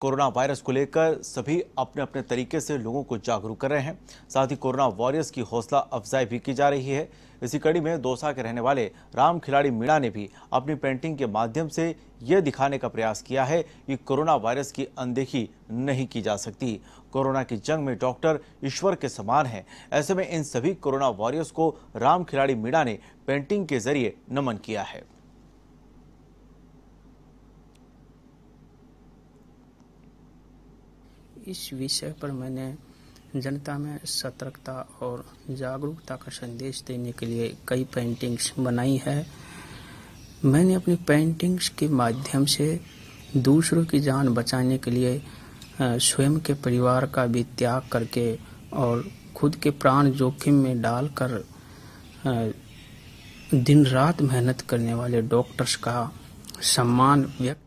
corona virus को लेकर सभी अपने अपने तरीके से लोगों को जागरूक कर रहे हैं साथ ही कोरोना वॉरियर्स की हौसला अफजाई भी की जा रही है इसी कड़ी में दौसा के रहने वाले राम खिलाड़ी मीणा ने भी अपनी पेंटिंग के माध्यम से यह दिखाने का प्रयास किया है कि कोरोना वायरस की अनदेखी नहीं की जा सकती कोरोना की जंग में डॉक्टर ईश्वर के समान हैं ऐसे में इन सभी कोरोना वॉरियर्स को राम खिलाड़ी मीणा ने पेंटिंग के जरिए नमन किया है इस विषय पर मैंने जनता में सतर्कता और जागरूकता का संदेश देने के लिए कई पेंटिंग्स बनाई है मैंने अपनी पेंटिंग्स के माध्यम से दूसरों की जान बचाने के लिए स्वयं के परिवार का भी त्याग करके और खुद के प्राण जोखिम में डालकर दिन रात मेहनत करने वाले डॉक्टर्स का सम्मान व्यक्त